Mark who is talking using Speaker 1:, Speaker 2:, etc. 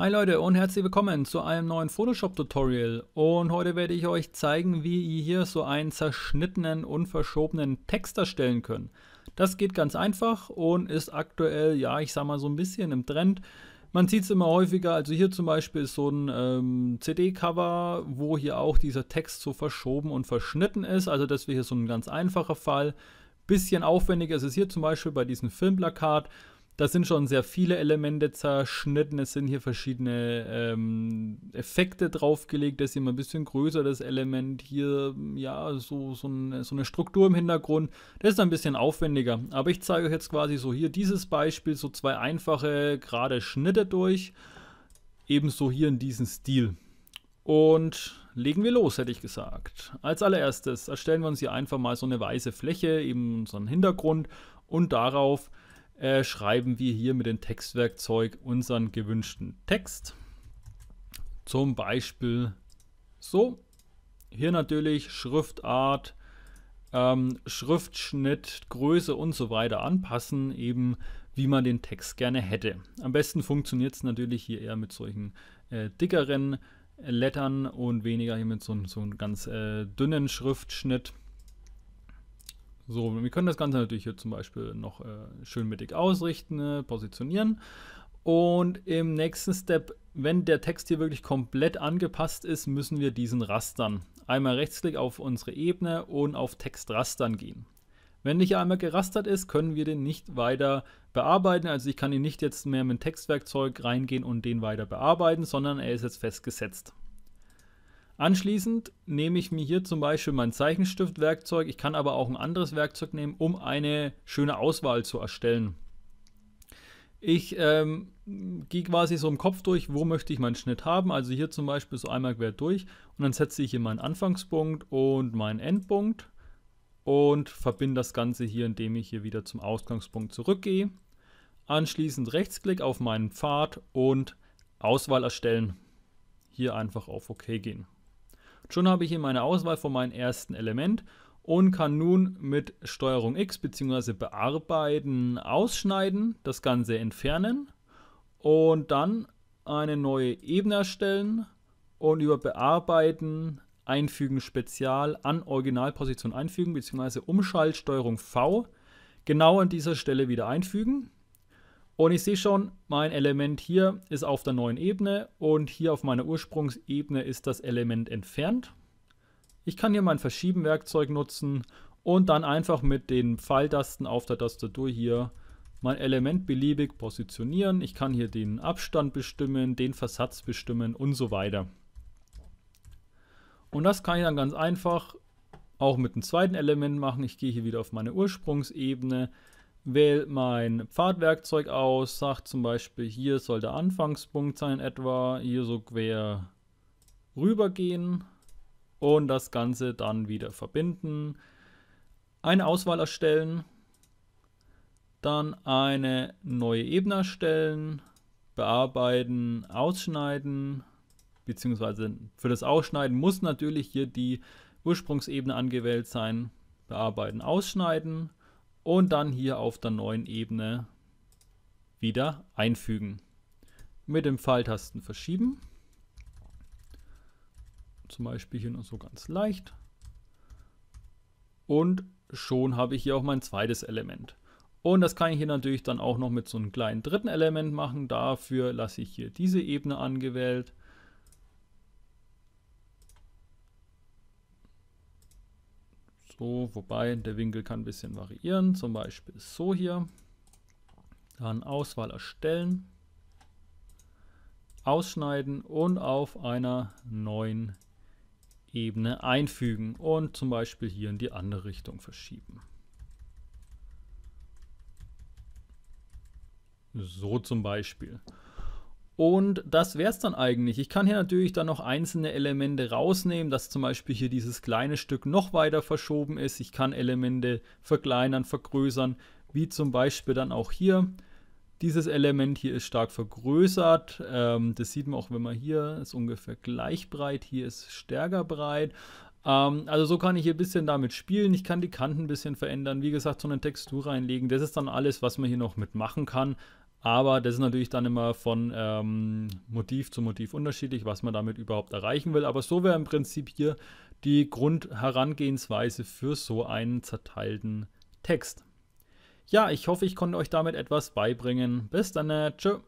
Speaker 1: Hi Leute und herzlich willkommen zu einem neuen Photoshop Tutorial und heute werde ich euch zeigen, wie ihr hier so einen zerschnittenen und verschobenen Text erstellen könnt. Das geht ganz einfach und ist aktuell, ja ich sag mal so ein bisschen im Trend. Man sieht es immer häufiger, also hier zum Beispiel ist so ein ähm, CD-Cover, wo hier auch dieser Text so verschoben und verschnitten ist, also das wäre hier so ein ganz einfacher Fall. Bisschen aufwendiger ist es hier zum Beispiel bei diesem Filmplakat, da sind schon sehr viele Elemente zerschnitten. Es sind hier verschiedene ähm, Effekte draufgelegt. Das ist immer ein bisschen größer, das Element. Hier, ja, so, so, ein, so eine Struktur im Hintergrund. Das ist ein bisschen aufwendiger. Aber ich zeige euch jetzt quasi so hier dieses Beispiel, so zwei einfache, gerade Schnitte durch. Ebenso hier in diesem Stil. Und legen wir los, hätte ich gesagt. Als allererstes erstellen wir uns hier einfach mal so eine weiße Fläche, eben so einen Hintergrund und darauf äh, schreiben wir hier mit dem Textwerkzeug unseren gewünschten Text. Zum Beispiel so. Hier natürlich Schriftart, ähm, Schriftschnitt, Größe und so weiter anpassen, eben wie man den Text gerne hätte. Am besten funktioniert es natürlich hier eher mit solchen äh, dickeren äh, Lettern und weniger hier mit so, so einem ganz äh, dünnen Schriftschnitt. So, wir können das Ganze natürlich hier zum Beispiel noch äh, schön mittig ausrichten, äh, positionieren. Und im nächsten Step, wenn der Text hier wirklich komplett angepasst ist, müssen wir diesen rastern. Einmal Rechtsklick auf unsere Ebene und auf Text rastern gehen. Wenn nicht einmal gerastert ist, können wir den nicht weiter bearbeiten. Also ich kann ihn nicht jetzt mehr mit Textwerkzeug reingehen und den weiter bearbeiten, sondern er ist jetzt festgesetzt. Anschließend nehme ich mir hier zum Beispiel mein Zeichenstiftwerkzeug. Ich kann aber auch ein anderes Werkzeug nehmen, um eine schöne Auswahl zu erstellen. Ich ähm, gehe quasi so im Kopf durch, wo möchte ich meinen Schnitt haben. Also hier zum Beispiel so einmal quer durch und dann setze ich hier meinen Anfangspunkt und meinen Endpunkt und verbinde das Ganze hier, indem ich hier wieder zum Ausgangspunkt zurückgehe. Anschließend Rechtsklick auf meinen Pfad und Auswahl erstellen. Hier einfach auf OK gehen. Schon habe ich hier meine Auswahl von meinem ersten Element und kann nun mit Steuerung X bzw. bearbeiten, ausschneiden, das Ganze entfernen und dann eine neue Ebene erstellen und über bearbeiten, einfügen, Spezial an Originalposition einfügen bzw. Umschalt Steuerung V genau an dieser Stelle wieder einfügen und ich sehe schon, mein Element hier ist auf der neuen Ebene und hier auf meiner Ursprungsebene ist das Element entfernt. Ich kann hier mein Verschieben-Werkzeug nutzen und dann einfach mit den Pfeiltasten auf der Tastatur hier mein Element beliebig positionieren. Ich kann hier den Abstand bestimmen, den Versatz bestimmen und so weiter. Und das kann ich dann ganz einfach auch mit dem zweiten Element machen. Ich gehe hier wieder auf meine Ursprungsebene, wähle mein Pfadwerkzeug aus, sage zum Beispiel, hier soll der Anfangspunkt sein etwa, hier so quer rübergehen und das Ganze dann wieder verbinden. Eine Auswahl erstellen, dann eine neue Ebene erstellen, bearbeiten, ausschneiden, beziehungsweise für das Ausschneiden muss natürlich hier die Ursprungsebene angewählt sein, bearbeiten, ausschneiden und dann hier auf der neuen Ebene wieder einfügen. Mit dem Pfeiltasten verschieben. Zum Beispiel hier nur so ganz leicht. Und schon habe ich hier auch mein zweites Element. Und das kann ich hier natürlich dann auch noch mit so einem kleinen dritten Element machen. Dafür lasse ich hier diese Ebene angewählt. So, wobei der Winkel kann ein bisschen variieren, zum Beispiel so hier. Dann Auswahl erstellen, ausschneiden und auf einer neuen Ebene einfügen und zum Beispiel hier in die andere Richtung verschieben. So zum Beispiel. Und das wäre es dann eigentlich. Ich kann hier natürlich dann noch einzelne Elemente rausnehmen, dass zum Beispiel hier dieses kleine Stück noch weiter verschoben ist. Ich kann Elemente verkleinern, vergrößern, wie zum Beispiel dann auch hier. Dieses Element hier ist stark vergrößert. Ähm, das sieht man auch, wenn man hier ist ungefähr gleich breit, hier ist stärker breit. Ähm, also so kann ich hier ein bisschen damit spielen. Ich kann die Kanten ein bisschen verändern. Wie gesagt, so eine Textur reinlegen. Das ist dann alles, was man hier noch mitmachen kann. Aber das ist natürlich dann immer von ähm, Motiv zu Motiv unterschiedlich, was man damit überhaupt erreichen will. Aber so wäre im Prinzip hier die Grundherangehensweise für so einen zerteilten Text. Ja, ich hoffe, ich konnte euch damit etwas beibringen. Bis dann, äh, tschö.